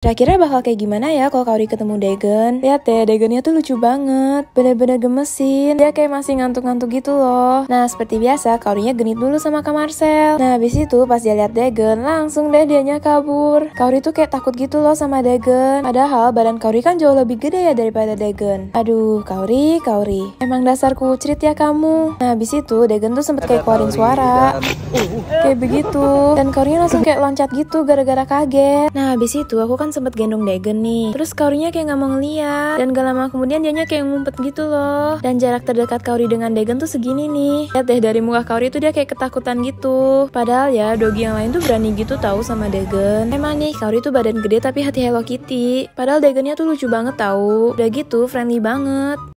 Kira-kira bakal kayak gimana ya kalau Kaori ketemu Dagon? Lihat deh, Dagonnya tuh lucu banget, bener-bener gemesin. Dia kayak masih ngantuk-ngantuk gitu loh. Nah, seperti biasa, Kaorinya genit dulu sama Kak Marcel. Nah, habis itu pas dia lihat Dagon, langsung deh dianya kabur. Kaori tuh kayak takut gitu loh sama Dagon. Padahal badan Kaori kan jauh lebih gede ya daripada Dagon. Aduh, Kaori, Kaori. Emang dasar kucrit ya kamu. Nah, habis itu Dagon tuh sempet kayak keluarin suara. Uh, uh kayak begitu dan Kaori langsung kayak loncat gitu gara-gara kaget nah habis itu aku kan sempet gendong Dagen nih terus Kaorinya kayak nggak mau ngeliat dan gak lama kemudian dianya kayak ngumpet gitu loh dan jarak terdekat Kaori dengan Dagen tuh segini nih lihat deh dari muka Kaori itu dia kayak ketakutan gitu padahal ya Dogi yang lain tuh berani gitu tahu sama Dagen emang nih Kaori tuh badan gede tapi hati Hello Kitty padahal Degennya tuh lucu banget tahu. udah gitu friendly banget